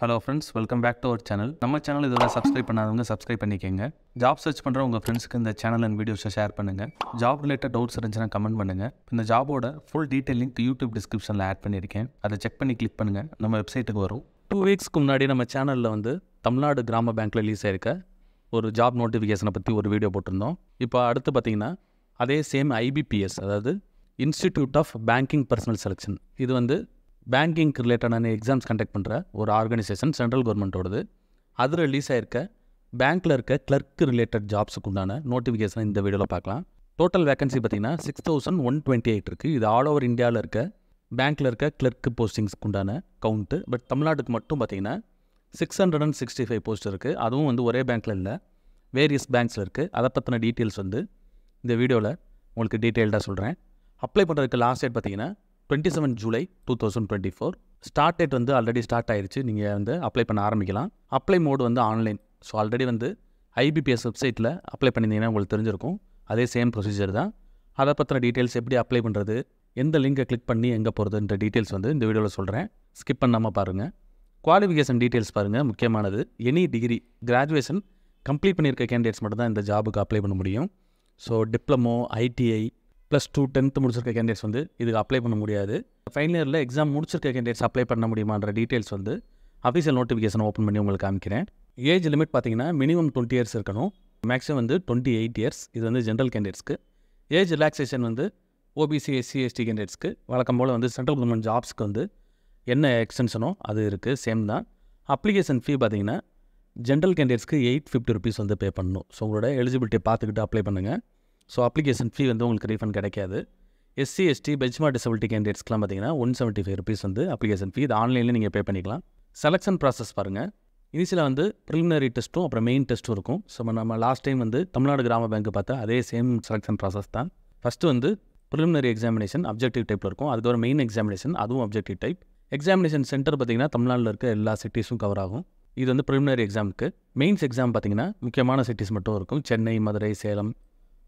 hello friends welcome back to our channel நம்ம channel இதோட subscribe பண்ணாதவங்க சப்ஸ்கிரைப் பண்ணிக்கோங்க ஜாப் சர்ச் பண்ணுற உங்கள் ஃப்ரெண்ட்ஸ்க்கு இந்த சேனல் அண்ட் வீடியோஸை ஷேர் பண்ணுங்கள் ஜாப் ரிலேட்டட் டவுட்ஸ் இருந்துச்சுன்னா கமெண்ட் பண்ணுங்கள் இந்த ஜாபோட ஃபுல் டீட்டெயில் லிங்க் யூடியூப் டிஸ்கிரிப்ஷனில் ஆட் பண்ணியிருக்கேன் அதை செக் பண்ணி கிளிக் பண்ணுங்கள் நம்ம வெப்சைட்டுக்கு வரும் டூ வீக்ஸ்க்கு முன்னாடி நம்ம சேனலில் வந்து தமிழ்நாடு கிராம பேங்க்கில் ரிலீஸ் ஆயிருக்க ஒரு ஜாப் நோட்டிஃபிகேஷனை பற்றி ஒரு வீடியோ போட்டிருந்தோம் இப்போ அடுத்து பார்த்திங்கன்னா அதே சேம் ஐபிபிஎஸ் அதாவது institute of banking personnel selection இது வந்து பேங்கிங்க்கு ரிலேட்டடான எக்ஸாம்ஸ் கண்டக்ட் பண்ணுற ஒரு ஆர்கனைசேஷன் சென்ட்ரல் கவர்மெண்ட்டோடது அது ரிலீஸ் ஆயிருக்க பேங்க்கில் இருக்க கிளர்க்கு ரிலேட்டட் ஜாப்ஸுக்கு உண்டான நோட்டிஃபிகேஷன் இந்த வீடியோவில் பார்க்கலாம் டோட்டல் வேகன்சி பார்த்திங்கன்னா six thousand one twenty eight இருக்குது இது ஆல் ஓவர் இந்தியாவில் இருக்க பேங்க்கில் இருக்க கிளர்க்கு போஸ்டிங்ஸ்க்கு உண்டான கவுண்ட்டு பட் தமிழ்நாட்டுக்கு மட்டும் பார்த்திங்கன்னா six hundred and sixty five post இருக்குது அதுவும் வந்து ஒரே பேங்க்கில் இல்லை வேரியஸ் பேங்க்ஸில் இருக்குது அதை பற்றின டீட்டெயில்ஸ் வந்து இந்த வீடியோவில் உங்களுக்கு டீட்டெயில்டாக சொல்கிறேன் அப்ளை பண்ணுறதுக்கு லாஸ்ட் டேட் பார்த்திங்கன்னா twenty seven July two thousand twenty four start date வந்து ஆல்ரெடி ஸ்டார்ட் ஆயிடுச்சு நீங்கள் வந்து அப்ளை பண்ண ஆரம்பிக்கலாம் அப்ளை மோடு வந்து ஆன்லைன் ஸோ ஆல்ரெடி வந்து ஐபிபிஎஸ் வெப்சைட்டில் அப்ளை பண்ணியிருந்தீங்கன்னா உங்களுக்கு தெரிஞ்சிருக்கும் அதே சேம் ப்ரொசீஜர் தான் அதை பற்றின டீட்டெயில்ஸ் எப்படி அப்ளை பண்ணுறது எந்த லிங்கை கிளிக் பண்ணி எங்கே போகிறதுன்ற டீட்டெயில்ஸ் வந்து இந்த வீடியோவில் சொல்கிறேன் ஸ்கிப் பண்ணாமல் பாருங்கள் குவாலிஃபிகேஷன் டீட்டெயில்ஸ் பாருங்கள் முக்கியமானது எனி டிகிரி கிராஜுவேஷன் கம்ப்ளீட் பண்ணியிருக்க கேண்டிடேட்ஸ் மட்டும் தான் இந்த ஜாபுக்கு அப்ளை பண்ண முடியும் so diploma ITI plus two tenth முடிச்சிருக்க கேண்டிடேட்ஸ் வந்து இதுக்கு அப்ளை பண்ண முடியாது ஃபைனல் இயரில் எக்ஸாம் முடிச்சிருக்க கேண்டிடேட்ஸ் அப்ளை பண்ண முடியுமான்ற டீட்டெயில்ஸ் வந்து அஃபீஷியல் நோட்டிஃபிகேஷன் ஓப்பன் பண்ணி உங்களுக்கு காமிக்கிறேன் ஏஜ் லிமிட் பார்த்தீங்கன்னா மினிமம் டுவெண்ட்டி இயர்ஸ் இருக்கணும் மேக்ஸிமம் வந்து டுவெண்ட்டி எயிட் இயர்ஸ் இது வந்து ஜென்ரல் கேண்டிடேட்ஸ்க்கு ஏஜ் ரிலாக்ஸேஷன் வந்து ஓபிசி எஸ்சி எஸ்டி கேண்டிடேட்ஸ்க்கு வழக்கம் போல் வந்து சென்ட்ரல் கவர்மெண்ட் ஜாப்ஸ்க்கு வந்து என்ன எக்ஸ்டென்ஷனோ அது இருக்குது சேம் தான் அப்ளிகேஷன் ஃபீ பார்த்தீங்கன்னா ஜென்ரல் கேண்டிடேட்ஸ்க்கு எயிட் ஃபிஃப்டி ருபீஸ் வந்து பே பண்ணணும் ஸோ உங்களோட எலிஜிபிலிட்டி பார்த்துக்கிட்டு அப்ளை பண்ணுங்கள் ஸோ அப்ளிகேஷன் ஃபீ வந்து உங்களுக்கு ரீஃபண்ட் கிடைக்காது எஸ்சி எஸ்டி பெஞ்ச்மார்க் டிசபிலிட்டி கேண்டிடேட்ஸ்லாம் பார்த்தீங்கன்னா ஒன் செவன்ட்டி ஃபைவ் ருபீஸ் வந்து அப்ளிகேஷன் ஃபீ இது ஆன்லைனில் நீங்கள் பே பண்ணிக்கலாம் செலெக்ஷன் ப்ராசஸ் பாருங்கள் இனிஷியலாக வந்து ப்ரிலிமினரி டெஸ்ட்டும் அப்புறம் மெயின் டெஸ்ட்டும் இருக்கும் ஸோ நம்ம லாஸ்ட் டைம் வந்து தமிழ்நாடு கிராம பேங்க் பார்த்தா அதே சேம் செலெக்ஷன் ப்ராசஸ் தான் ஃபஸ்ட்டு வந்து ப்ரிலிமினரி எக்ஸாமினேஷன் அப்ஜெக்டிவ் டைப்பில் இருக்கும் அதுக்கப்புறம் மெயின் எக்ஸாமினேஷன் அதுவும் அப்ஜெக்டிவ் டைப் எக்ஸாமினேஷன் சென்டர் பார்த்திங்கன்னா தமிழ்நாட்டில் இருக்க எல்லா சிட்டிஸும் கவர் ஆகும் இது வந்து ப்ரிலிமினரி எக்ஸாமுக்கு மெயின்ஸ் எக்ஸாம் பார்த்திங்கன்னா முக்கியமான சிட்டிஸ் மட்டும் இருக்கும் சென்னை மதுரை சேலம்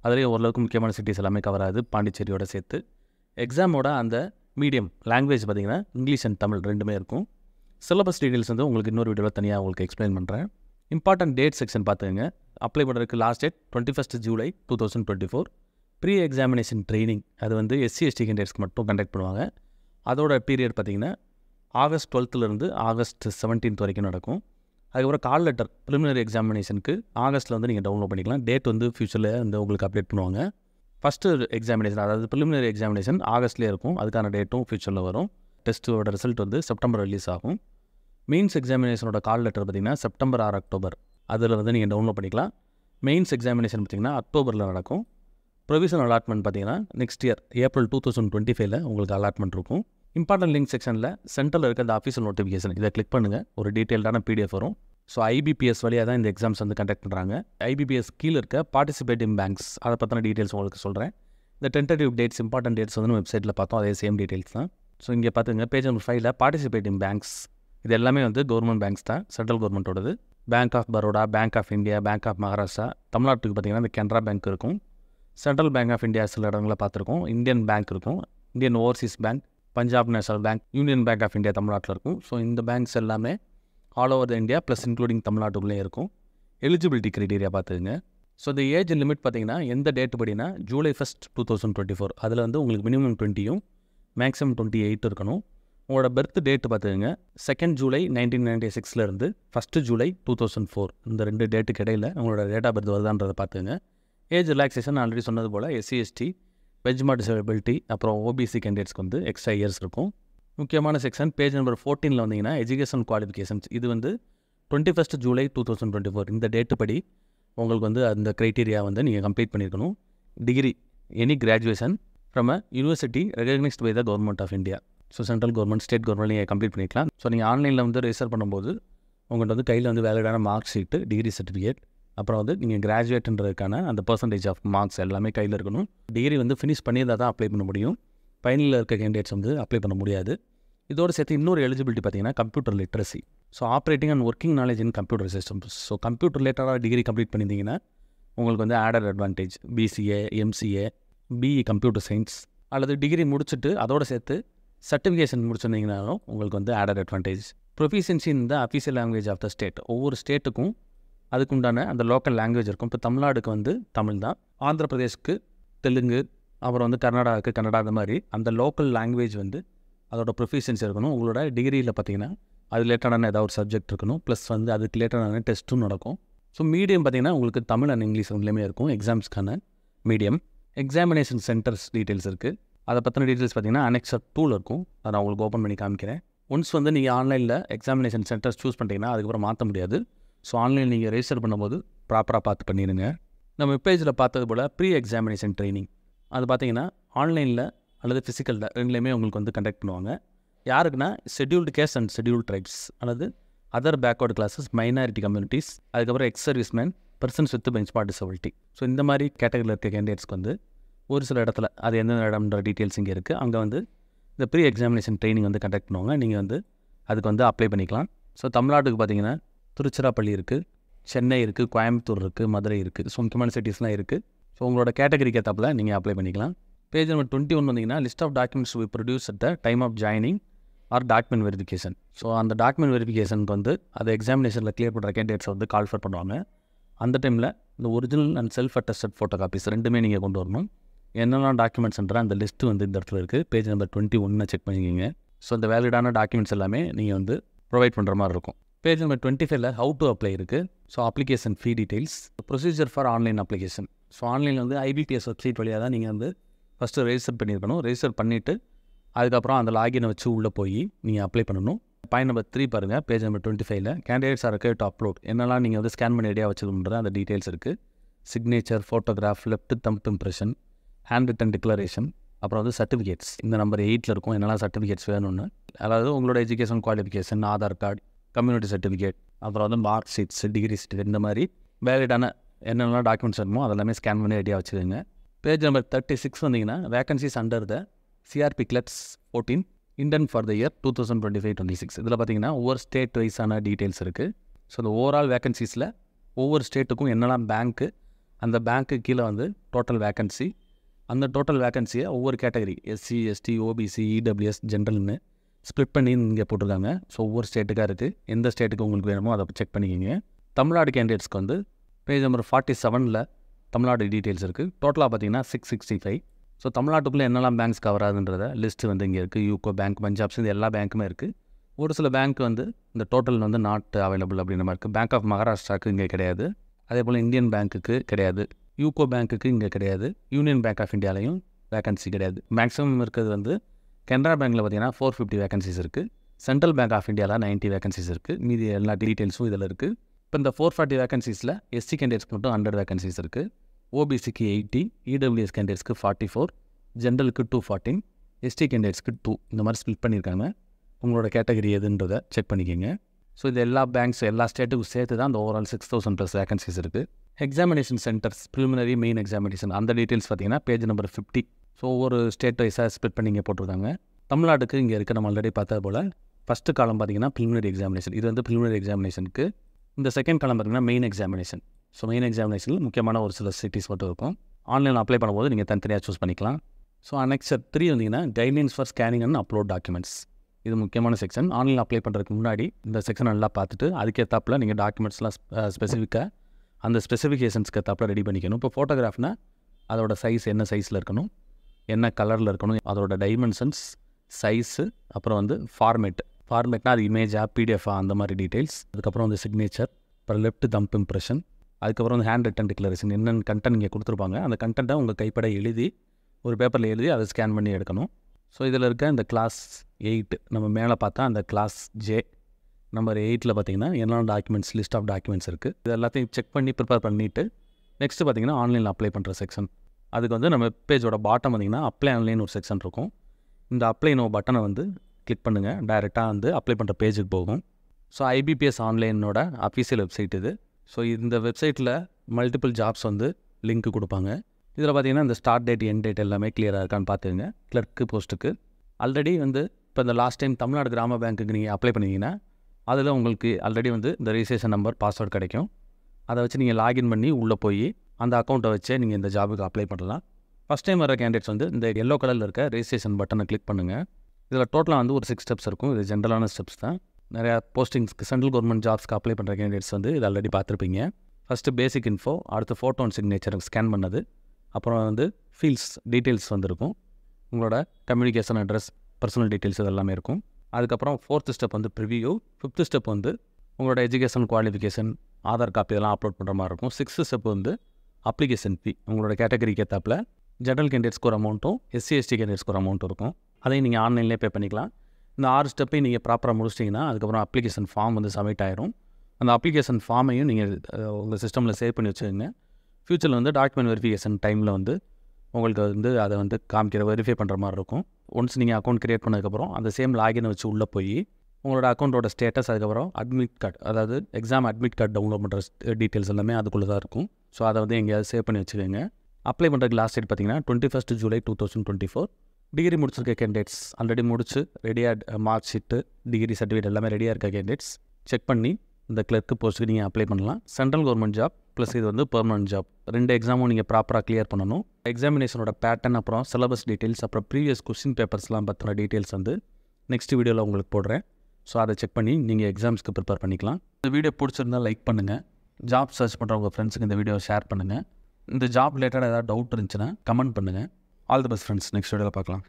அதுலேயும் ஓரளவுக்கு முக்கியமான சிட்டிஸ் எல்லாமே கவர் ஆகுது பாண்டிச்சேரியோட சேர்த்து எக்ஸாமோட அந்த மீடியம் லாங்குவேஜ் பார்த்திங்கன்னா இங்கிலீஷ் அண்ட் தமிழ் ரெண்டுமே இருக்கும் சிலபஸ் டீடைல்ஸ் வந்து உங்களுக்கு இன்னொரு வீடியோவில் தனியாக உங்களுக்கு எக்ஸ்பிளைன் பண்ணுறேன் இம்பார்ட்டன்ட் டேட் செக்ஷன் பார்த்துக்கங்க அப்ளை பண்ணுறதுக்கு last date twenty first July two thousand twenty four pre examination training அது வந்து எஸ்சி எஸ்டி கேண்டேட்ஸ்க்கு மட்டும் கண்டக்ட் பண்ணுவாங்க அதோட பீரியட் பார்த்திங்கன்னா ஆகஸ்ட் டுவெல்த்துலேருந்து ஆகஸ்ட் செவன்டீன்த் வரைக்கும் நடக்கும் அதுக்கப்புறம் கால் லெட்டர் ப்ரிலிமினரி எக்ஸாமினேஷனுக்கு ஆகஸ்ட்டில் வந்து நீங்கள் டவுன்லோட் பண்ணிக்கலாம் டேட் வந்து ஃபியூச்சரில் வந்து உங்களுக்கு அப்டேட் பண்ணுவாங்க ஃபஸ்ட்டு எக்ஸாமினேஷன் அதாவது ப்ரிலிமினரி எக்ஸாமினேஷன் ஆகஸ்ட்லேயே இருக்கும் அதுக்கான டேட்டும் ஃபியூச்சரில் வரும் டெஸ்ட்டோட ரிசல்ட் வந்து செப்டம்பர் ரிலீஸ் ஆகும் மெயின்ஸ் எக்ஸாமினேஷனோட கால் லெட்டர் பார்த்திங்கன்னா செப்டம்பர் ஆர் அக்டோபர் அதில் வந்து நீங்கள் டவுன்லோட் பண்ணிக்கலாம் மெயின்ஸ் எக்ஸாமினேஷன் பார்த்திங்கன்னா அக்டோபரில் நடக்கும் ப்ரொவிஷனல் அலாட்மெண்ட் பார்த்திங்கன்னா next year April two thousand twenty ஃபைவ்ல உங்களுக்கு அலாட்மெண்ட் இருக்கும் இம்பார்ட்டன்ட் லிங்க் செக்ஷனில் சென்ட்ரல் இருக்க அந்த ஆஃபீஸியல் நோட்டிஃபிகேஷன் இதை கிளிக் பண்ணுங்கள் ஒரு டீட்டெயில்டான பிடிஎஃப் வரும் ஸோ ஐபிபிஎஸ் வழியாக தான் இந்த எக்ஸாம்ஸ் வந்து கண்டக்ட் பண்ணுறாங்க ஐபிபிஎஸ் கீழே இருக்க பார்ட்டிசிபேட்டிங் பேங்க்ஸ் அதை பற்றின டீட்டெயில்ஸ் உங்களுக்கு சொல்கிறேன் இந்த டென்டேட்டிவ் டேட்ஸ் இம்பார்ட்டன் டேட்ஸ் வந்து வெப்சைட்டில் பார்த்தோம் அதே சேம் டீட்டெயில்ஸ் தான் ஸோ இங்கே பார்த்துங்க பேஜ் நம்பர் ஃபைவ்ல பார்ட்டிசிபேட்டிங் பேங்க்ஸ் இது எல்லாமே வந்து கவர்மெண்ட் பேங்க்ஸ் தான் சென்ட்ரல் கவர்மெண்ட்டோடது bank of Baroda bank of India bank of Maharashtra தமிழ்நாட்டுக்கு பார்த்திங்கன்னா இந்த கனரா பேங்க் இருக்கும் சென்ட்ரல் பேங்க் ஆஃப் இந்தியா சில இடங்களில் பார்த்துருக்கோம் இந்தியன் பேங்க் இருக்கும் Indian overseas bank Punjab national bank union bank of India தமிழ்நாட்டில் இருக்கும் ஸோ இந்த பேங்க்ஸ் எல்லாமே all over the India plus including தமிழ்நாட்டுக்குள்ளேயும் இருக்கும் எலிஜிபிலிட்டி க்ரைட்டீரியா பார்த்துக்குங்க ஸோ இந்த ஏஜ் லிமிட் பார்த்திங்கன்னா எந்த டேட் படினா July first two thousand twenty four அதில் வந்து உங்களுக்கு மினிமம் டுவெண்ட்டியும் மேக்ஸிமம் டுவெண்ட்டி எயிட் இருக்கணும் உங்களோட பர்த் டேட் பார்த்துக்கங்க செகண்ட் ஜூலை நைன்டீன் நைன்டி சிக்ஸ்லேருந்து first July two thousand four இந்த ரெண்டு டேட்டுக்கு இடையில் உங்களோட டேட் ஆஃப் பர்த் வருதான்றதை பார்த்துங்க ஏஜ் ரிலாக்ஸேஷன் ஆல்ரெடி சொன்னது போல் எஸ்சிஎஸ்டி வெஜ்மார்ட் டிசபிலிட்டி அப்புறம் ஓபிசி கேண்டிடேட்ஸ்க்கு வந்து எக்ஸ்ட்ரா இயர்ஸ் இருக்கும் முக்கியமான செக்ஷன் பேஜ் நம்பர் ஃபோர்டீனில் வந்தீங்கன்னா எஜுகேஷன் குவாலிஃபிகேஷன்ஸ் இது வந்து twenty first July two thousand twenty four இந்த டேட்டு படி உங்களுக்கு வந்து அந்த க்ரைட்டீரியா வந்து நீங்கள் கம்ப்ளீட் பண்ணியிருக்கணும் degree any graduation from a university recognised by the government of India so central government state government நீங்கள் கம்ப்ளீட் பண்ணிக்கலாம் ஸோ நீங்கள் ஆன்லைனில் வந்து ரெஜிஸ்டர் பண்ணும்போது உங்கள்கிட்ட வந்து கையில் வந்து வேலிடான மார்க் ஷீட்டு டிகிரி சர்டிஃபிகேட் அப்புறம் வந்து நீங்கள் கிராஜுவேட்ன்றதுக்கான அந்த பர்சன்டேஜ் ஆஃப் மார்க்ஸ் எல்லாமே கையில் இருக்கணும் டிகிரி வந்து ஃபினிஷ் பண்ணியிருந்தால் தான் அப்ளை பண்ண முடியும் ஃபைனலில் இருக்க கேண்டிடேட்ஸ் வந்து அப்ளை பண்ண முடியாது இதோடு சேர்த்து இன்னொரு எலிஜிபிலிட்டி பார்த்தீங்கன்னா computer literacy so operating and working knowledge in computer system so computer ரிலேட்டடாக டிகிரி கம்ப்ளீட் பண்ணியிருந்தீங்கன்னா உங்களுக்கு வந்து added advantage BCA MCA BE computer science அல்லது டிகிரி முடிச்சுட்டு அதோடு சேர்த்து சர்டிஃபிகேஷன் முடிச்சிருந்தீங்கனாலும் உங்களுக்கு வந்து ஆடர் அட்வான்டேஜ் ப்ரொஃபிஷியன்சி இந்த official language of the state ஒவ்வொரு ஸ்டேட்டுக்கும் அதுக்குண்டான அந்த லோக்கல் லாங்குவேஜ் இருக்கும் இப்போ தமிழ்நாடுக்கு வந்து தமிழ் தான் ஆந்திர பிரதேஷ்க்கு தெலுங்கு அப்புறம் வந்து கர்நாடகாவுக்கு கன்னடா அந்த மாதிரி அந்த லோக்கல் லாங்குவேஜ் வந்து அதோட ப்ரொஃபிஷியன்சி இருக்கணும் உங்களோட டிகிரியில் பார்த்தீங்கன்னா அது ரிலேட்டடான ஏதாவது ஒரு சப்ஜெக்ட் இருக்கணும் ப்ளஸ் வந்து அதுக்கு ரிலேட்டடான டெஸ்ட்டும் நடக்கும் ஸோ மீடியம் பார்த்திங்கன்னா உங்களுக்கு தமிழ் அண்ட் இங்கிலீஷ் ரெண்டுலேயுமே இருக்கும் எக்ஸாம்ஸ்க்கான மீடியம் எக்ஸாமினேஷன் சென்டர்ஸ் டீட்டெயில்ஸ் இருக்குது அதை பற்றின டீட்டெயில்ஸ் பார்த்திங்கன்னா அனெக்ஸர் டூல் இருக்கும் அதை நான் உங்களுக்கு ஓப்பன் பண்ணி காமிக்கிறேன் ஒன்ஸ் வந்து நீங்கள் ஆன்லைனில் எக்ஸாமினேஷன் சென்டர்ஸ் சூஸ் பண்ணிட்டீங்கன்னா அதுக்கப்புறம் மாற்ற முடியாது ஸோ ஆன்லைன் நீங்கள் ரெஜிஸ்டர் பண்ணும்போது ப்ராப்பராக பார்த்து பண்ணிடுங்க நம்ம பேஜில் பார்த்தது போல் ப்ரீ எக்ஸாமினேஷன் ட்ரைனிங் அது பார்த்தீங்கன்னா ஆன்லைனில் அல்லது ஃபிசிக்கலில் ரெண்டுலேயுமே உங்களுக்கு வந்து கண்டக்ட் பண்ணுவாங்க யாருக்குன்னா scheduled caste and schedule tribes அல்லது other backward classes minority communities அதுக்கப்புறம் ex service man persons with benchmark disability so இந்த மாதிரி கேட்டகரியில் இருக்க கேண்டிடேட்ஸ்க்கு வந்து ஒரு சில இடத்துல அது எந்தெந்த இடம்ன்ற டீட்டெயில்ஸ் இங்கே இருக்குது அங்கே வந்து இந்த ப்ரீ எக்ஸாமினேஷன் ட்ரைனிங் வந்து கண்டக்ட் பண்ணுவாங்க நீங்கள் வந்து அதுக்கு வந்து அப்ளை பண்ணிக்கலாம் ஸோ தமிழ்நாட்டுக்கு பார்த்தீங்கன்னா திருச்சிராப்பள்ளி இருக்குது சென்னை இருக்குது கோயம்புத்தூர் இருக்குது மதுரை இருக்குது ஸோ முக்கியமான சிட்டிஸ்லாம் இருக்குது ஸோ உங்களோட கேட்டகரி ஏற்றப்பில் நீங்கள் அப்ளை பண்ணிக்கலாம் பேஜ் நம்பர் டுவெண்ட்டி ஒன் வந்தீங்கன்னா list of documents we produce at the time of joining or document verification so அந்த டாக்குமெண்ட் வெரிஃபிகேஷனுக்கு வந்து அதை எக்ஸாமினேஷனில் கிளியர் பண்ணுற கேண்டிடேட்ஸ் வந்து கால்ஃபர் பண்ணுவாங்க அந்த டைமில் இந்த original and self attested photo copies ரெண்டுமே நீங்கள் கொண்டு வரணும் என்னென்ன டாக்குமெண்ட்ஸ்ன்ற அந்த லிஸ்ட்டு வந்து இந்த இடத்துல இருக்குது பேஜ் நம்பர் டுவெண்ட்டி ஒன்னை செக் பண்ணிக்கிங்க ஸோ இந்த வேலிடான டாக்குமெண்ட்ஸ் எல்லாமே நீங்கள் வந்து ப்ரொவைட் பண்ணுற மாதிரி இருக்கும் பேஜ் நம்பர் டுவெண்ட்டி ஃபைவ்ல ஹவு டு அப்ளை இருக்குது so application fee details procedure for online application so ஆன்லைனில் வந்து ஐபிபிஎஸ் வெப்சைட் வழியாக தான் நீங்கள் வந்து ஃபஸ்ட்டு ரெஜிஸ்டர் பண்ணியிருக்கணும் ரெஜிஸ்டர் பண்ணிவிட்டு அதுக்கப்புறம் அந்த லாகினை வச்சு உள்ளே போய் நீங்கள் அப்ளை பண்ணணும் பாயிண்ட் நம்பர் த்ரீ பாருங்கள் பேஜ் நம்பர் டுவெண்ட்டி ஃபைவ்ல கேண்டிடேட்ஸ் ஆர் ரெக்கர் அப்லோட் என்னெல்லாம் நீங்கள் வந்து ஸ்கேன் பண்ணி ஐடியா வச்சுக்கணுன்றது அந்த டீட்டெயில்ஸ் இருக்குது signature photograph left thumb impression hand written declaration அப்புறம் வந்து சர்டிஃபிகேட்ஸ் இந்த நம்பர் எயிட்டில் இருக்கும் என்னெல்லாம் சர்டிஃபிகேட்ஸ் வேணும்னு அதாவது உங்களோட education qualification Aadhaar card community certificate அப்புறம் வந்து மார்க் ஷீட்ஸ் டிகிரி சர்டிஃபிகேட் இந்த மாதிரி வேலிடான என்னென்ன டாக்குமெண்ட்ஸ் வேணுமோ அதெல்லாமே ஸ்கேன் பண்ணி ரெடியாக வச்சுக்கோங்க பேஜ் நம்பர் தேர்ட்டி சிக்ஸ் வந்தீங்கன்னா vacancies under the CRP clerks fourteen indent for the year two thousand twenty five twenty six இதில் பார்த்தீங்கன்னா ஒவ்வொரு ஸ்டேட் வைஸான டீட்டெயில்ஸ் இருக்குது ஸோ அந்த ஓவரால் வேகன்சிஸில் ஒவ்வொரு ஸ்டேட்டுக்கும் என்னெல்லாம் பேங்க்கு அந்த பேங்க்கு கீழே வந்து டோட்டல் வேகன்சி அந்த டோட்டல் வேகன்சியை ஒவ்வொரு category SC ST OBC EWS ஜென்ரல்னு ஸ்ப்ளிட் பண்ணி இங்கே போட்டிருக்காங்க ஸோ ஒவ்வொரு ஸ்டேட்டுக்காக இருக்குது எந்த ஸ்டேட்டுக்கு உங்களுக்கு வேணுமோ அதை செக் பண்ணிக்கிங்க தமிழ்நாடு கேண்டிடேட்ஸ்க்கு வந்து பேஜ் நம்பர் ஃபார்ட்டி செவனில் தமிழ்நாடு டீட்டெயில்ஸ் இருக்குது டோட்டலாக பார்த்தீங்கன்னா சிக்ஸ் சிக்ஸ்டி ஃபைவ் ஸோ தமிழ்நாட்டுக்குள்ளே என்னெல்லாம் பேங்க்ஸ் கவராதுன்றத லிஸ்ட்டு வந்து இங்கே இருக்குது யூகோ பேங்க் பஞ்சாப்ஸ் இந்த எல்லா பேங்க்குமே இருக்குது ஒரு சில பேங்க் வந்து இந்த டோட்டல் வந்து நாட் அவைலபிள் அப்படின்ற மாதிரி இருக்குது பேங்க் ஆஃப் மகாராஷ்டிராவுக்கு இங்கே கிடையாது அதே போல் இந்தியன் பேங்க்குக்கு கிடையாது யூகோ பேங்க்குக்கு இங்கே கிடையாது யூனியன் பேங்க் ஆஃப் இந்தியாலையும் வேக்கன்சி கிடையாது மேக்ஸிமம் இருக்கிறது வந்து கனரா பேங்கில் பார்த்தீங்கன்னா ஃபோர் ஃபிஃப்டி வேகன்சிஸ் இருக்குது சென்ட்ரல் பேங்க் ஆஃப் இந்தியாவில் நைன்ட்டி வேகன்சிஸ் இருக்குது மீதி எல்லா டீட்டெயில்ஸும் இதில் இருக்குது இப்போ இந்த ஃபோர் ஃபார்ட்டி வேகன்சிஸில் எஸ்சி கேண்டிடேட்ஸ்க்கு மட்டும் ஹண்ட்ரட் வேகன்சிஸ் இருக்குது ஓபிசிக்கு எயிட்டி இடபிள்யூஎஸ் கேண்டிடேட்ஸ்க்கு ஃபார்ட்டி ஃபோர் ஜென்ரலுக்கு டூ ஃபார்ட்டின் எஸ்டி கேண்டிடேட்ஸ்க்கு டூ இந்த மாதிரி ஸ்பிளிட் பண்ணியிருக்காங்க உங்களோட கேட்டகரி எதுன்றதை செக் பண்ணிக்கோங்க ஸோ இது எல்லா பேங்க்ஸ் எல்லா ஸ்டேட்டுக்கும் சேர்த்து தான் அந்த overall six thousand plus vacancies இருக்குது examination centres preliminary main examination அந்த டீட்டெயில்ஸ் பார்த்தீங்கன்னா பேஜ் நம்பர் ஃபிஃப்டி ஸோ ஒவ்வொரு ஸ்டேட் வைஸாக ஸ்ப்ளிட் பண்ணி இங்கே போட்டிருக்காங்க தமிழ்நாட்டுக்கு இங்கே இருக்க நம்ம ஆல்ரெடி பார்த்தது போல் ஃபஸ்ட்டு காலம் பார்த்திங்கன்னா ப்ரிலிமினரி எக்ஸாமினேஷன் இது வந்து ப்ரிலிமினரி எக்ஸாமினேஷனுக்கு இந்த செகண்ட் காலம் பார்த்திங்கன்னா மெயின் எக்ஸாமினேஷன் ஸோ மெயின் எக்ஸாமினேஷனில் முக்கியமான ஒரு சில சிட்டிஸ் மட்டும் இருக்கும் ஆன்லைனில் அப்ளை பண்ணும்போது நீங்கள் தனித்தனியாக சூஸ் பண்ணிக்கலாம் ஸோ நெக்ஸ்ட் த்ரீ வந்தீங்கன்னா guidelines for scanning and upload documents இது முக்கியமான செக்ஷன் ஆன்லைன் அப்ளை பண்ணுறதுக்கு முன்னாடி இந்த செக்ஷன் நல்லா பார்த்துட்டு அதுக்கேற்றாப்பில் நீங்கள் டாக்குமெண்ட்ஸ்லாம் ஸ்பெசிஃபிக்காக அந்த ஸ்பெசிஃபிகேஷன்ஸ்க்கு ஏற்றாப்பில் ரெடி பண்ணிக்கணும் இப்போ ஃபோட்டோகிராஃப்னால் அதோட சைஸ் என்ன சைஸில் இருக்கணும் என்ன கலரில் இருக்கணும் அதோட டைமென்ஷன்ஸ் சைஸு அப்புறம் வந்து ஃபார்மேட் ஃபார்மேட்னா அது இமேஜா பிடிஎஃபா அந்த மாதிரி டீட்டெயில்ஸ் அதுக்கப்புறம் வந்து சிக்னேச்சர் அப்புறம் லெஃப்ட் தம்ப் இம்ப்ரெஷன் அதுக்கப்புறம் வந்து ஹேண்ட் ரிட்டன் டிக்ளரேஷன் என்னென்ன கண்டென்ட் இங்கே கொடுத்துருப்பாங்க அந்த கண்டென்ட்டை உங்கள் கைப்பட எழுதி ஒரு பேப்பரில் எழுதி அதை ஸ்கேன் பண்ணி எடுக்கணும் ஸோ இதில் இருக்க இந்த கிளாஸ் எயிட் நம்ம மேலே பார்த்தா அந்த கிளாஸ் ஜே நம்பர் எயிட்டில் பார்த்தீங்கன்னா என்னென்ன டாக்குமெண்ட்ஸ் லிஸ்ட் ஆஃப் டாக்குமெண்ட்ஸ் இருக்குது இது எல்லாத்தையும் செக் பண்ணி ப்ரிப்பேர் பண்ணிவிட்டு நெக்ஸ்ட்டு பார்த்தீங்கன்னா ஆன்லைனில் அப்ளை பண்ணுற செக்ஷன் அதுக்கு வந்து நம்ம பேஜோட பாட்டம் பார்த்திங்கன்னா அப்ளை ஆன்லைன் ஒரு செக்ஷன் இருக்கும் இந்த அப்ளை நோ பட்டனை வந்து கிளிக் பண்ணுங்கள் டைரெக்டாக வந்து அப்ளை பண்ணுற பேஜுக்கு போகும் ஸோ ஐபிபிஎஸ் ஆன்லைனோட அஃபீஷியல் வெப்சைட் இது ஸோ இந்த வெப்சைட்டில் மல்டிபிள் ஜாப்ஸ் வந்து லிங்க் கொடுப்பாங்க இதில் பார்த்திங்கன்னா இந்த ஸ்டார்ட் டேட் என் டேட் எல்லாமே கிளியராக இருக்கான்னு பார்த்துக்கோங்க கிளர்க்கு போஸ்ட்டுக்கு ஆல்ரெடி வந்து இப்போ இந்த லாஸ்ட் டைம் தமிழ்நாடு கிராம பேங்க்குக்கு நீங்கள் அப்ளை பண்ணிங்கன்னா அதில் உங்களுக்கு ஆல்ரெடி வந்து இந்த ரிஜிஸ்ட்ரேஷன் நம்பர் பாஸ்வேர்டு கிடைக்கும் அதை வச்சு நீங்கள் லாகின் பண்ணி உள்ளே போய் அந்த அக்கௌண்ட்டை வச்சே நீங்கள் இந்த ஜாபுக்கு அப்ளை பண்ணலாம் ஃபஸ்ட் டைம் வர கேண்டிடேட்ஸ் வந்து இந்த எல்லோ கலரில் இருக்க ரெஜிஸ்ட்ரேஷன் பட்டனை கிளிக் பண்ணுங்கள் இதில் டோட்டலாக வந்து ஒரு சிக்ஸ் ஸ்டெப்ஸ் இருக்கும் இது ஜென்ரலான ஸ்டெப்ஸ் தான் நிறையா போஸ்டிங்ஸ்க்கு சென்ட்ரல் கவர்மெண்ட் ஜாப்ஸ்க்கு அப்ளை பண்ணுற கேண்டிடேட்ஸ் வந்து இது ஆல்ரெடி பார்த்துருப்பீங்க ஃபஸ்ட்டு பேசிக் இன்ஃபோ அடுத்து ஃபோட்டோ அண்ட் சிக்னேச்சர் ஸ்கேன் பண்ணது அப்புறம் வந்து ஃபீல்ஸ் டீட்டெயில்ஸ் வந்துருக்கும் உங்களோட கம்யூனிகேஷன் அட்ரஸ் பர்சனல் டீட்டெயில்ஸ் இதெல்லாமே இருக்கும் அதுக்கப்புறம் ஃபோர்த்து ஸ்டெப் வந்து ப்ரிவியூ ஃபிஃப்த்து ஸ்டெப் வந்து உங்களோட எஜுகேஷன் குவாலிஃபிகேஷன் ஆதார் காப்பி இதெல்லாம் அப்லோட் பண்ணுற மாதிரி இருக்கும் சிக்ஸ்த்து ஸ்டெப் வந்து அப்ளிகேஷன் ஃபீ உங்களோட கேட்டகரிக்கு ஏற்றாப்பில் ஜென்ரல் கேண்டிடேட்ஸ்க்கு ஸ்கோர் அமௌண்ட்டும் எஸ்சி எஸ்டி கேண்டிடேட்ஸ்க்கு ஸ்கோர் அமௌண்ட்டும் இருக்கும் அதையும் நீங்கள் ஆன்லைன்லேயே பே பண்ணிக்கலாம் இந்த ஆறு ஸ்டெப்பையும் நீங்கள் ப்ராப்பராக முடிச்சிட்டிங்கன்னா அதுக்கப்புறம் அப்ளிகேஷன் ஃபார்ம் வந்து சப்மிட் ஆயிரும் அந்த அப்ளிகேஷன் ஃபார்மையும் நீங்கள் உங்கள் சிஸ்டமில் சேவ் பண்ணி வச்சுருங்க ஃப்யூச்சரில் வந்து டாக்குமெண்ட் வெரிஃபிகேஷன் டைமில் வந்து உங்களுக்கு வந்து அதை வந்து காமிக்கிற வெரிஃபை பண்ணுற மாதிரி இருக்கும் ஒன்ஸ் நீங்கள் அக்கௌண்ட் க்ரியேட் பண்ணதுக்கப்புறம் அந்த சேம் லாகினை வச்சு உள்ளே போய் உங்களோட அக்கௌண்ட்டோட ஸ்டேட்டஸ் அதுக்கப்புறம் அட்மிட் கார்டு அதாவது எக்ஸாம் அட்மிட் கார்டு டவுன்லோட் பண்ணுற டீட்டெயில்ஸ் எல்லாமே அதுக்குள்ளே தான் இருக்கும் ஸோ அதை வந்து எங்கேயாவது சேவ் பண்ணி வச்சுக்கோங்க அப்ளை பண்ணுறதுக்கு லாஸ்ட் டேட் பார்த்தீங்கன்னா twenty July two thousand twenty four degree முடிச்சிருக்க கேண்டிடேட்ஸ் ஆல்ரெடி முடிச்சு ரெடியாக மார்க் ஷீட்டு டிகிரி சர்டிஃபிகேட் எல்லாமே ரெடியாக இருக்க கேண்டிடேட்ஸ் செக் பண்ணி இந்த கிளர்க்கு போஸ்ட்டுக்கு நீங்கள் அப்ளை பண்ணலாம் சென்ட்ரல் கவர்மெண்ட் ஜாப் ப்ளஸ் இது வந்து பெர்மனன்ட் ஜாப் ரெண்டு எக்ஸாமும் நீங்கள் ப்ராப்பராக கிளியர் பண்ணணும் எக்ஸாமினேஷனோட பேட்டர்ன் அப்புறம் சிலபஸ் டீட்டெயில்ஸ் அப்புறம் ப்ரீவியஸ் கொஸ்டின் பேப்பர்ஸ்லாம் பற்றின டீட்டெயில்ஸ் வந்து நெக்ஸ்ட் வீடியோவில் உங்களுக்கு போடுறேன் ஸோ அதை செக் பண்ணி நீங்கள் எக்ஸாம்ஸ்க்கு ப்ரிப்பேர் பண்ணிக்கலாம் இந்த வீடியோ பிடிச்சிருந்தால் லைக் பண்ணுங்கள் ஜாப் சர்ச் பண்ணுற உங்கள் ஃப்ரெண்ட்ஸுக்கு இந்த வீடியோ ஷேர் பண்ணுங்கள் இந்த ஜாப் ரிலேட்டடாக ஏதாவது டவுட் இருந்துச்சுன்னா கமெண்ட் பண்ணுங்கள் all the best friends next வீடியோவில் பார்க்கலாம்